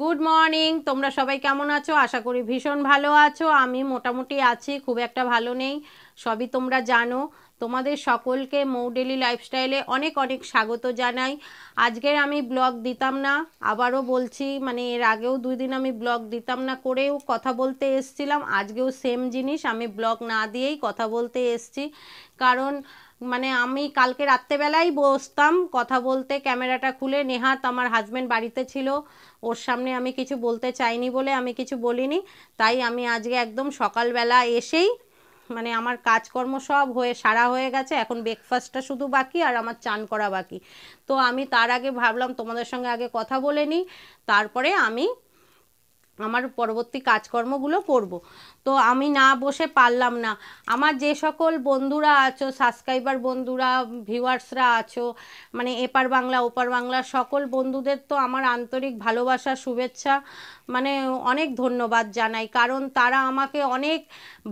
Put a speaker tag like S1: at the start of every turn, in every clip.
S1: Good morning তোমরা সবাই কেমন আছো আশা করি ভীষণ ভালো আছো আমি মোটামুটি আছি খুব একটা ভালো নেই সবই তোমরা জানো তোমাদের সকলকে মৌ ডেলি লাইফস্টাইলে অনেক অনেক স্বাগত জানাই আজকের আমি ব্লগ দিতাম না আবারও বলছি মানে এর আগেও দুই দিন আমি ব্লগ দিতাম না করেও কথা বলতে এসছিলাম আজকেও সেম জিনিস আমি ব্লগ না দিয়েই কথা বলতে এসছি কারণ মানে আমি কালকে রাত্রেবেলাই বসতাম কথা বলতে ক্যামেরাটা খুলে নেহাত আমার হাজব্যান্ড বাড়িতে ছিল ওর সামনে আমি কিছু বলতে চাইনি বলে আমি কিছু বলিনি তাই আমি আজকে একদম সকালবেলা এসেই মানে আমার কাজকর্ম সব হয়ে সারা হয়ে গেছে এখন ব্রেকফাস্টটা শুধু বাকি আর আমার চান করা বাকি তো আমি তার আগে ভাবলাম তোমাদের সঙ্গে আগে কথা বলে নিই তারপরে আমি আমার পরবর্তী কাজকর্মগুলো করব। তো আমি না বসে পারলাম না আমার যে সকল বন্ধুরা আছো সাবস্ক্রাইবার বন্ধুরা ভিউয়ার্সরা আছো মানে এপার বাংলা ওপার বাংলা সকল বন্ধুদের তো আমার আন্তরিক ভালোবাসা শুভেচ্ছা মানে অনেক ধন্যবাদ জানাই কারণ তারা আমাকে অনেক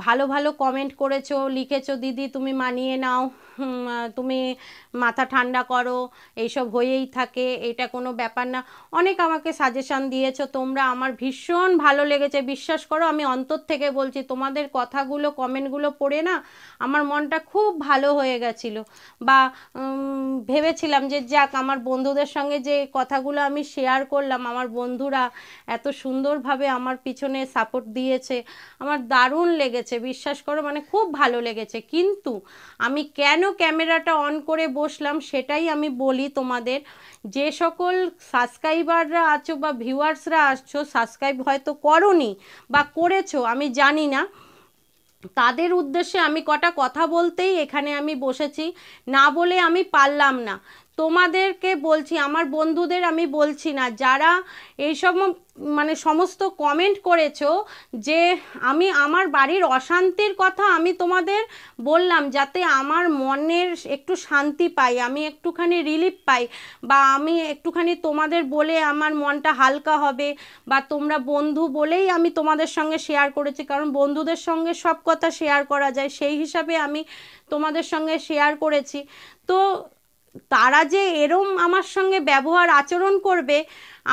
S1: ভালো ভালো কমেন্ট করেছো লিখেছো দিদি তুমি মানিয়ে নাও তুমি মাথা ঠান্ডা করো এইসব হয়েই থাকে এটা কোনো ব্যাপার না অনেক আমাকে সাজেশান দিয়েছো তোমরা আমার ভীষণ ভালো লেগেছে বিশ্বাস করো আমি অন্তর থেকে বলছি তোমাদের কথাগুলো কমেন্টগুলো পড়ে না আমার মনটা খুব ভালো হয়ে গেছিল বা ভেবেছিলাম যে যাক আমার বন্ধুদের সঙ্গে যে কথাগুলো আমি শেয়ার করলাম আমার বন্ধুরা এত সুন্দরভাবে আমার পিছনে সাপোর্ট দিয়েছে আমার দারুণ লেগেছে বিশ্বাস করো মানে খুব ভালো লেগেছে কিন্তু আমি কেন ক্যামেরাটা অন করে বসলাম সেটাই আমি বলি তোমাদের যে সকল সাবস্ক্রাইবাররা আছো বা ভিউয়ার্সরা আসছো সাবস্ক্রাইব হয়তো করনি বা করেছো আমি জানি না তাদের উদ্দেশ্যে আমি কটা কথা বলতেই এখানে আমি বসেছি না বলে আমি পারলাম না তোমাদেরকে বলছি আমার বন্ধুদের আমি বলছি না যারা এইসব মানে সমস্ত কমেন্ট করেছো যে আমি আমার বাড়ির অশান্তির কথা আমি তোমাদের বললাম যাতে আমার মনের একটু শান্তি পাই আমি একটুখানি রিলিফ পাই বা আমি একটুখানি তোমাদের বলে আমার মনটা হালকা হবে বা তোমরা বন্ধু বলেই আমি তোমাদের সঙ্গে শেয়ার করেছি কারণ বন্ধুদের সঙ্গে সব কথা শেয়ার করা যায় সেই হিসাবে আমি তোমাদের সঙ্গে শেয়ার করেছি তো তারা যে এরম আমার সঙ্গে ব্যবহার আচরণ করবে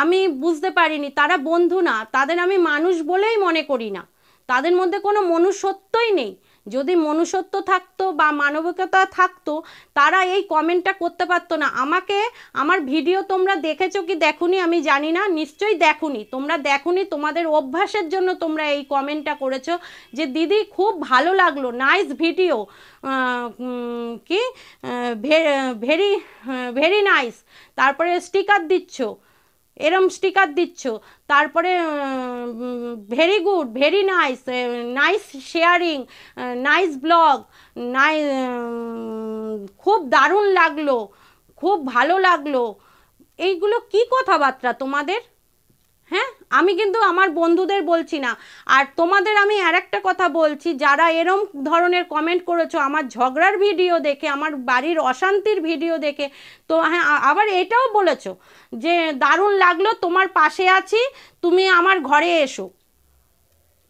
S1: আমি বুঝতে পারিনি তারা বন্ধু না তাদের আমি মানুষ বলেই মনে করি না তাদের মধ্যে কোনো মনুষ্যত্বই নেই যদি মনুষ্যত্ব থাকতো বা মানবিকতা থাকতো তারা এই কমেন্টটা করতে পারতো না আমাকে আমার ভিডিও তোমরা দেখেছো কি দেখুনি আমি জানি না নিশ্চয়ই দেখুনি তোমরা দেখুনি তোমাদের অভ্যাসের জন্য তোমরা এই কমেন্টটা করেছো যে দিদি খুব ভালো লাগলো নাইস ভিডিও কি ভেরি ভেরি নাইস তারপরে স্টিকার দিচ্ছ এরম স্টিকার দিচ্ছ তারপরে very good very nice nice sharing nice vlog নাই খুব দারুণ লাগলো খুব ভালো লাগলো এইগুলো কি কথাবার্তা তোমাদের হ্যাঁ আমি কিন্তু আমার বন্ধুদের বলছি না আর তোমাদের আমি আর একটা কথা বলছি যারা এরম ধরনের কমেন্ট করেছো আমার ঝগড়ার ভিডিও দেখে আমার বাড়ির অশান্তির ভিডিও দেখে তো হ্যাঁ আবার এটাও বলেছো যে দারুণ লাগলো তোমার পাশে আছি তুমি আমার ঘরে এসো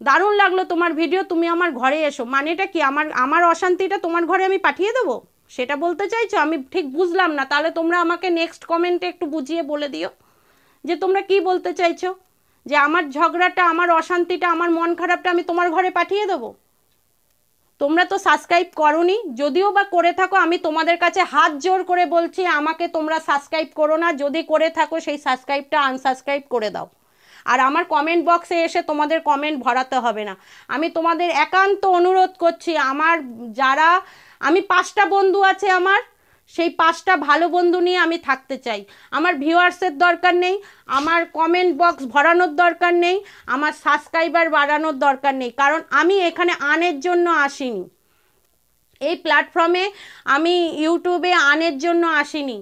S1: দারুণ লাগলো তোমার ভিডিও তুমি আমার ঘরে এসো মানে এটা কি আমার আমার অশান্তিটা তোমার ঘরে আমি পাঠিয়ে দেবো সেটা বলতে চাইছো আমি ঠিক বুঝলাম না তাহলে তোমরা আমাকে নেক্সট কমেন্টে একটু বুঝিয়ে বলে দিও যে তোমরা কি বলতে চাইছো যে আমার ঝগড়াটা আমার অশান্তিটা আমার মন খারাপটা আমি তোমার ঘরে পাঠিয়ে দেবো তোমরা তো সাবস্ক্রাইব করনি যদিও বা করে থাকো আমি তোমাদের কাছে হাত জোর করে বলছি আমাকে তোমরা সাবস্ক্রাইব করো না যদি করে থাকো সেই সাবস্ক্রাইবটা আনসাবস্ক্রাইব করে দাও আর আমার কমেন্ট বক্সে এসে তোমাদের কমেন্ট ভরাতে হবে না আমি তোমাদের একান্ত অনুরোধ করছি আমার যারা আমি পাঁচটা বন্ধু আছে আমার সেই পাঁচটা ভালো বন্ধু নিয়ে আমি থাকতে চাই আমার ভিউয়ার্সের দরকার নেই আমার কমেন্ট বক্স ভরানোর দরকার নেই আমার সাবস্ক্রাইবার বাড়ানোর দরকার নেই কারণ আমি এখানে আনের জন্য আসিনি এই প্ল্যাটফর্মে আমি ইউটিউবে আনের জন্য আসিনি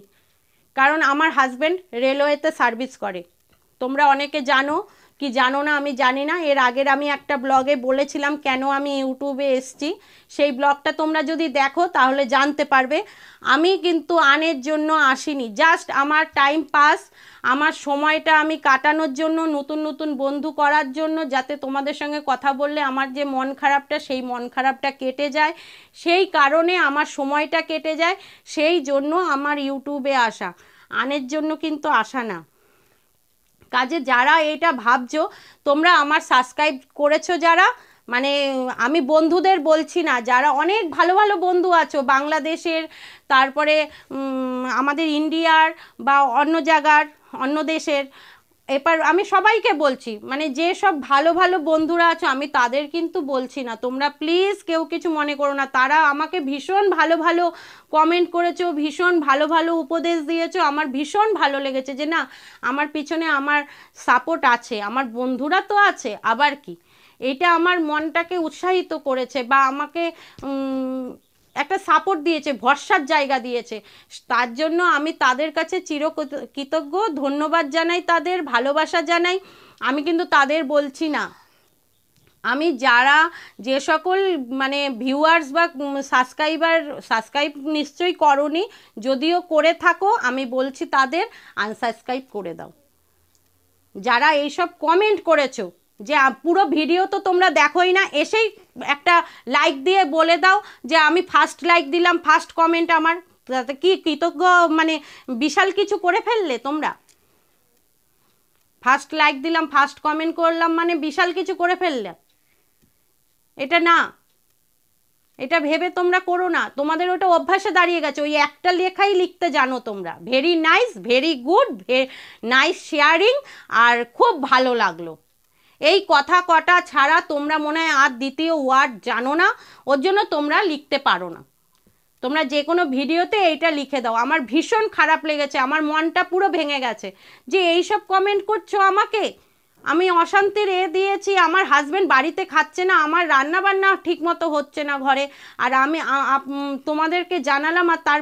S1: কারণ আমার হাজব্যান্ড রেলওয়েতে সার্ভিস করে তোমরা অনেকে জানো কি জানো না আমি জানি না এর আগের আমি একটা ব্লগে বলেছিলাম কেন আমি ইউটিউবে এসছি সেই ব্লগটা তোমরা যদি দেখো তাহলে জানতে পারবে আমি কিন্তু আনের জন্য আসিনি জাস্ট আমার টাইম পাস আমার সময়টা আমি কাটানোর জন্য নতুন নতুন বন্ধু করার জন্য যাতে তোমাদের সঙ্গে কথা বললে আমার যে মন খারাপটা সেই মন খারাপটা কেটে যায় সেই কারণে আমার সময়টা কেটে যায় সেই জন্য আমার ইউটিউবে আসা আনের জন্য কিন্তু আসা না কাজে যারা এটা ভাবছো তোমরা আমার সাবস্ক্রাইব করেছো যারা মানে আমি বন্ধুদের বলছি না যারা অনেক ভালো ভালো বন্ধু আছো বাংলাদেশের তারপরে আমাদের ইন্ডিয়ার বা অন্য জায়গার অন্য দেশের এবার আমি সবাইকে বলছি মানে যে সব ভালো ভালো বন্ধুরা আছো আমি তাদের কিন্তু বলছি না তোমরা প্লিজ কেউ কিছু মনে করো না তারা আমাকে ভীষণ ভালো ভালো কমেন্ট করেছো ভীষণ ভালো ভালো উপদেশ দিয়েছো আমার ভীষণ ভালো লেগেছে যে না আমার পিছনে আমার সাপোর্ট আছে আমার বন্ধুরা তো আছে আবার কি এটা আমার মনটাকে উৎসাহিত করেছে বা আমাকে একটা সাপোর্ট দিয়েছে ভরসার জায়গা দিয়েছে তার জন্য আমি তাদের কাছে চির কৃতজ্ঞ ধন্যবাদ জানাই তাদের ভালোবাসা জানাই আমি কিন্তু তাদের বলছি না আমি যারা যে সকল মানে ভিউয়ার্স বা সাবস্ক্রাইবার সাবস্ক্রাইব নিশ্চয়ই করি যদিও করে থাকো আমি বলছি তাদের আনসাবস্ক্রাইব করে দাও যারা এইসব কমেন্ট করেছো যে পুরো ভিডিও তো তোমরা দেখোই না এসেই একটা লাইক দিয়ে বলে দাও যে আমি ফার্স্ট লাইক দিলাম ফার্স্ট কমেন্ট আমার তাতে কি কৃতজ্ঞ মানে বিশাল কিছু করে ফেললে তোমরা ফার্স্ট লাইক দিলাম ফার্স্ট কমেন্ট করলাম মানে বিশাল কিছু করে ফেললে এটা না এটা ভেবে তোমরা করো না তোমাদের ওটা অভ্যাসে দাঁড়িয়ে গেছে ওই একটা লেখাই লিখতে জানো তোমরা very nice very good nice sharing আর খুব ভালো লাগলো এই কথা কটা ছাড়া তোমরা মনে হয় আর দ্বিতীয় ওয়ার্ড জানো না ওর জন্য তোমরা লিখতে পারো না তোমরা যে কোনো ভিডিওতে এইটা লিখে দাও আমার ভীষণ খারাপ লেগেছে আমার মনটা পুরো ভেঙে গেছে যে এইসব কমেন্ট করছো আমাকে আমি অশান্তির এ দিয়েছি আমার হাজব্যান্ড বাড়িতে খাচ্ছে না আমার রান্না বান্না মতো হচ্ছে না ঘরে আর আমি তোমাদেরকে জানালাম আর তার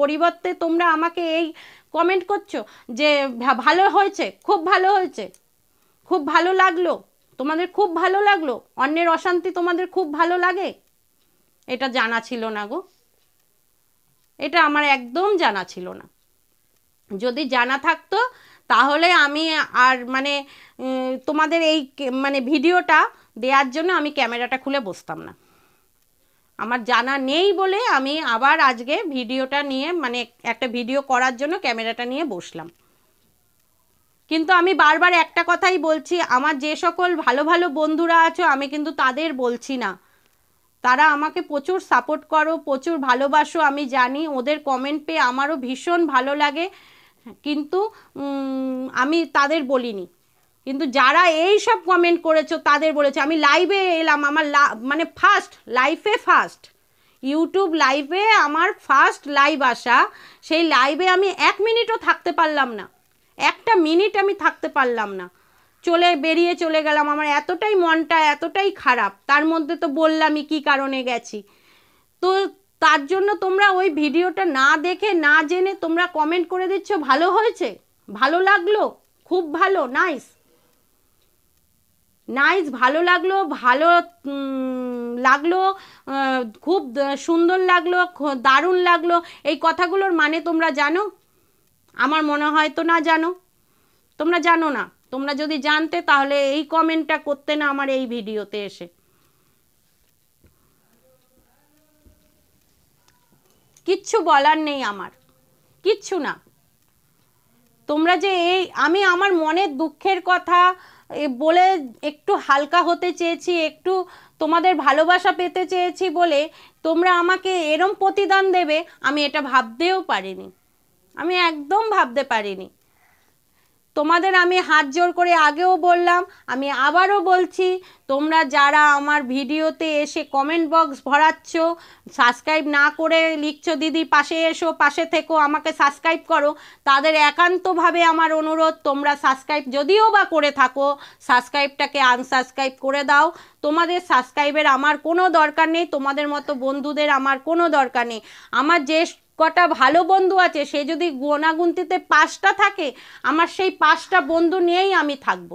S1: পরিবর্তে তোমরা আমাকে এই কমেন্ট করছো যে ভালো হয়েছে খুব ভালো হয়েছে খুব ভালো লাগলো তোমাদের খুব ভালো লাগলো অন্যের অশান্তি তোমাদের খুব ভালো লাগে এটা জানা ছিল না গো এটা আমার একদম জানা ছিল না যদি জানা থাকতো তাহলে আমি আর মানে তোমাদের এই মানে ভিডিওটা দেওয়ার জন্য আমি ক্যামেরাটা খুলে বসতাম না আমার জানা নেই বলে আমি আবার আজকে ভিডিওটা নিয়ে মানে একটা ভিডিও করার জন্য ক্যামেরাটা নিয়ে বসলাম কিন্তু আমি বারবার একটা কথাই বলছি আমার যে সকল ভালো ভালো বন্ধুরা আছো আমি কিন্তু তাদের বলছি না তারা আমাকে প্রচুর সাপোর্ট করো প্রচুর ভালোবাসো আমি জানি ওদের কমেন্ট পেয়ে আমারও ভীষণ ভালো লাগে কিন্তু আমি তাদের বলিনি কিন্তু যারা এই সব কমেন্ট করেছো তাদের বলেছে আমি লাইভে এলাম আমার মানে ফার্স্ট লাইফে ফার্স্ট ইউটিউব লাইভে আমার ফার্স্ট লাইভ আসা সেই লাইভে আমি এক মিনিটও থাকতে পারলাম না একটা মিনিট আমি থাকতে পারলাম না চলে বেরিয়ে চলে গেলাম আমার এতটাই মনটা এতটাই খারাপ তার মধ্যে তো বললামই কি কারণে গেছি তো তার জন্য তোমরা ওই ভিডিওটা না দেখে না জেনে তোমরা কমেন্ট করে দিচ্ছ ভালো হয়েছে ভালো লাগলো খুব ভালো নাইস নাইস ভালো লাগলো ভালো লাগলো খুব সুন্দর লাগলো দারুণ লাগলো এই কথাগুলোর মানে তোমরা জানো আমার মনে হয় তো না জানো তোমরা জানো না তোমরা যদি জানতে তাহলে এই কমেন্টটা করতে না আমার এই ভিডিওতে এসে কিচ্ছু বলার নেই আমার কিচ্ছু না তোমরা যে এই আমি আমার মনের দুঃখের কথা বলে একটু হালকা হতে চেয়েছি একটু তোমাদের ভালোবাসা পেতে চেয়েছি বলে তোমরা আমাকে এরম প্রতিদান দেবে আমি এটা ভাবতেও পারিনি আমি একদম ভাবতে পারিনি তোমাদের আমি হাত জোর করে আগেও বললাম আমি আবারও বলছি তোমরা যারা আমার ভিডিওতে এসে কমেন্ট বক্স ভরাচ্ছ সাবস্ক্রাইব না করে লিখছো দিদি পাশে এসো পাশে থেকো আমাকে সাবস্ক্রাইব করো তাদের একান্তভাবে আমার অনুরোধ তোমরা সাবস্ক্রাইব যদিও বা করে থাকো সাবস্ক্রাইবটাকে আনসাবস্ক্রাইব করে দাও তোমাদের সাবস্ক্রাইবের আমার কোনো দরকার নেই তোমাদের মতো বন্ধুদের আমার কোনো দরকার নেই আমার যে কটা ভালো বন্ধু আছে সে যদি গোনাগুনতিতে পাঁচটা থাকে আমার সেই পাঁচটা বন্ধু নিয়েই আমি থাকব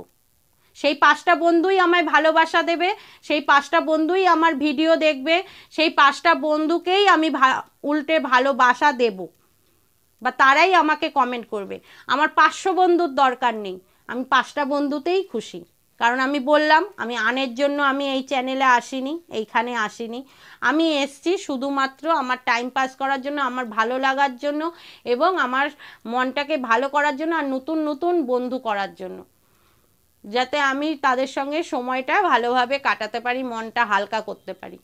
S1: সেই পাঁচটা বন্ধুই আমায় ভালোবাসা দেবে সেই পাঁচটা বন্ধুই আমার ভিডিও দেখবে সেই পাঁচটা বন্ধুকেই আমি উল্টে ভালোবাসা দেব বা তারাই আমাকে কমেন্ট করবে আমার পাঁচশো বন্ধুর দরকার নেই আমি পাঁচটা বন্ধুতেই খুশি কারণ আমি বললাম আমি আনের জন্য আমি এই চ্যানেলে আসিনি এইখানে আসিনি আমি এসছি শুধুমাত্র আমার টাইম পাস করার জন্য আমার ভালো লাগার জন্য এবং আমার মনটাকে ভালো করার জন্য আর নতুন নতুন বন্ধু করার জন্য যাতে আমি তাদের সঙ্গে সময়টা ভালোভাবে কাটাতে পারি মনটা হালকা করতে পারি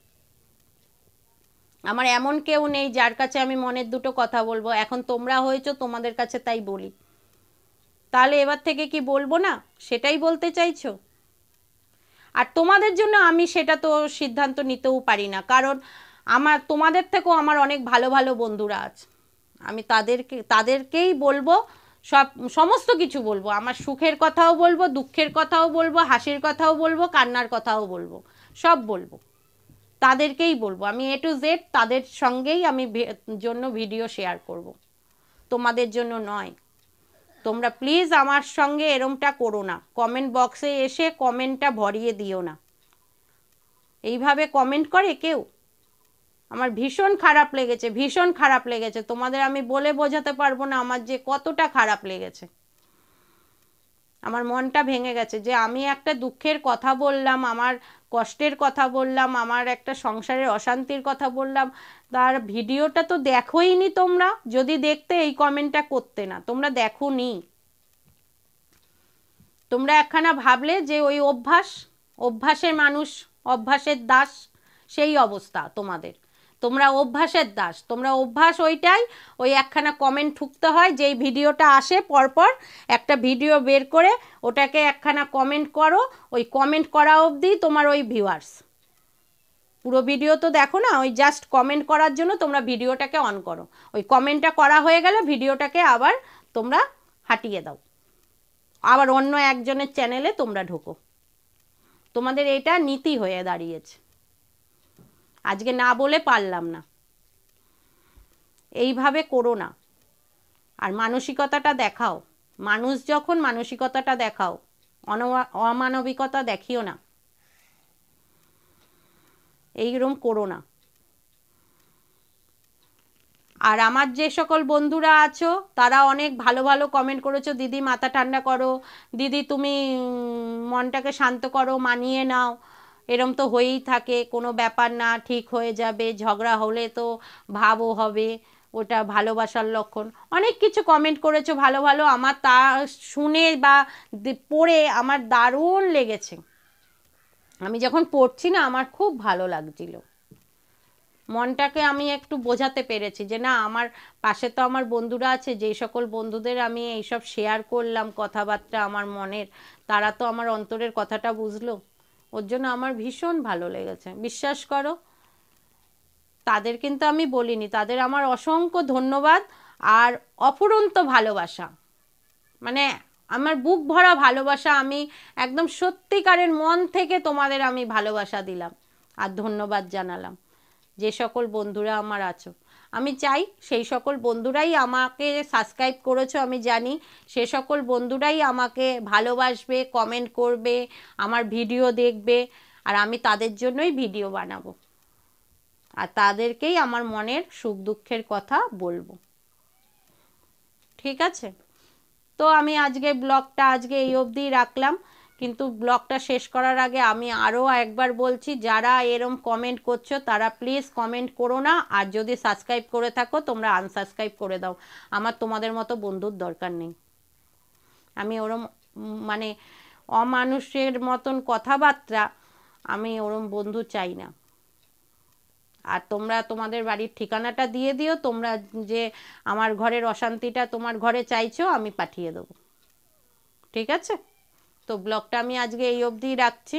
S1: আমার এমন কেউ নেই যার কাছে আমি মনের দুটো কথা বলবো এখন তোমরা হয়েছো তোমাদের কাছে তাই বলি তাহলে এবার থেকে কি বলবো না সেটাই বলতে চাইছো আর তোমাদের জন্য আমি সেটা তো সিদ্ধান্ত নিতেও পারি না কারণ আমার তোমাদের থেকেও আমার অনেক ভালো ভালো বন্ধুরা আছে আমি তাদেরকে তাদেরকেই বলবো সব সমস্ত কিছু বলবো আমার সুখের কথাও বলবো দুঃখের কথাও বলবো হাসির কথাও বলবো কান্নার কথাও বলবো সব বলবো তাদেরকেই বলবো আমি এ টু জেড তাদের সঙ্গেই আমি জন্য ভিডিও শেয়ার করব তোমাদের জন্য নয় তোমরা প্লিজ আমার সঙ্গে এরমটা করো না কমেন্ট বক্সে এসে কমেন্টটা ভরিয়ে দিও না এইভাবে কমেন্ট করে কেউ আমার ভীষণ খারাপ লেগেছে ভীষণ খারাপ লেগেছে তোমাদের আমি বলে বোঝাতে পারবো না আমার যে কতটা খারাপ লেগেছে আমার মনটা ভেঙে গেছে যে আমি একটা দুঃখের কথা বললাম আমার কষ্টের কথা বললাম আমার একটা সংসারের অশান্তির কথা বললাম তার ভিডিওটা তো দেখোই নি তোমরা যদি দেখতে এই কমেন্টটা করতে না তোমরা দেখো নি তোমরা একখানা ভাবলে যে ওই অভ্যাস অভ্যাসের মানুষ অভ্যাসের দাস সেই অবস্থা তোমাদের তোমরা অভ্যাসের দাস তোমরা অভ্যাস ওইটাই ওই একখানা কমেন্ট ঠুকতে হয় যেই ভিডিওটা আসে পরপর একটা ভিডিও বের করে ওটাকে একখানা কমেন্ট করো ওই কমেন্ট করা অবধি তোমার ওই ভিউয়ার্স পুরো ভিডিও তো দেখো না ওই জাস্ট কমেন্ট করার জন্য তোমরা ভিডিওটাকে অন করো ওই কমেন্টটা করা হয়ে গেলে ভিডিওটাকে আবার তোমরা হাঁটিয়ে দাও আবার অন্য একজনের চ্যানেলে তোমরা ঢোকো তোমাদের এটা নীতি হয়ে দাঁড়িয়েছে আজকে না বলে পারলাম না এইভাবে করো না আর মানসিকতাটা দেখাও মানুষ যখন মানসিকতাটা দেখাও অমানবিকতা দেখিও না এইরকম করো না আর আমার যে সকল বন্ধুরা আছো তারা অনেক ভালো ভালো কমেন্ট করেছো দিদি মাথা ঠান্ডা করো দিদি তুমি মনটাকে শান্ত করো মানিয়ে নাও এরম তো হয়েই থাকে কোনো ব্যাপার না ঠিক হয়ে যাবে ঝগড়া হলে তো ভাবও হবে ওটা ভালোবাসার লক্ষণ অনেক কিছু কমেন্ট করেছো ভালো ভালো আমার তা শুনে বা পড়ে আমার দারুণ লেগেছে আমি যখন পড়ছি না আমার খুব ভালো লাগছিল মনটাকে আমি একটু বোঝাতে পেরেছি যে না আমার পাশে তো আমার বন্ধুরা আছে যেই সকল বন্ধুদের আমি এইসব শেয়ার করলাম কথাবার্তা আমার মনের তারা তো আমার অন্তরের কথাটা বুঝলো ওর জন্য আমার ভীষণ ভালো লেগেছে বিশ্বাস করো তাদের কিন্তু আমি বলিনি তাদের আমার অসংখ্য ধন্যবাদ আর অফুরন্ত ভালোবাসা মানে আমার বুক ভরা ভালোবাসা আমি একদম সত্যিকারের মন থেকে তোমাদের আমি ভালোবাসা দিলাম আর ধন্যবাদ জানালাম যে সকল বন্ধুরা আমার আছো আমি চাই সেই সকল বন্ধুরাই আমাকে সাবস্ক্রাইব করেছো আমি জানি সে সকল বন্ধুরাই আমাকে ভালোবাসবে কমেন্ট করবে আমার ভিডিও দেখবে আর আমি তাদের জন্যই ভিডিও বানাবো আর তাদেরকেই আমার মনের সুখ দুঃখের কথা বলবো ঠিক আছে তো আমি আজকে ব্লগটা আজকে এই অবধি রাখলাম কিন্তু ব্লগটা শেষ করার আগে আমি আরও একবার বলছি যারা এরম কমেন্ট করছো তারা প্লিজ কমেন্ট করো না আর যদি সাবস্ক্রাইব করে থাকো তোমরা আনসাবস্ক্রাইব করে দাও আমার তোমাদের মতো বন্ধুর দরকার নেই আমি ওরম মানে অমানুষের মতন কথাবার্তা আমি ওরম বন্ধু চাই না আর তোমরা তোমাদের বাড়ির ঠিকানাটা দিয়ে দিও তোমরা যে আমার ঘরের অশান্তিটা তোমার ঘরে চাইছো আমি পাঠিয়ে দেবো ঠিক আছে তো ব্লগটা আমি আজকে এই অবধিই রাখছি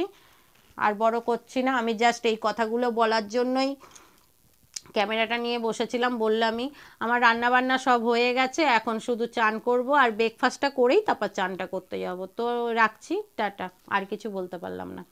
S1: আর বড় করছি না আমি জাস্ট এই কথাগুলো বলার জন্যই ক্যামেরাটা নিয়ে বসেছিলাম বললামই আমার রান্না বান্না সব হয়ে গেছে এখন শুধু চান করব আর ব্রেকফাস্টটা করেই তারপর চানটা করতে যাব তো রাখছি টাটা আর কিছু বলতে পারলাম না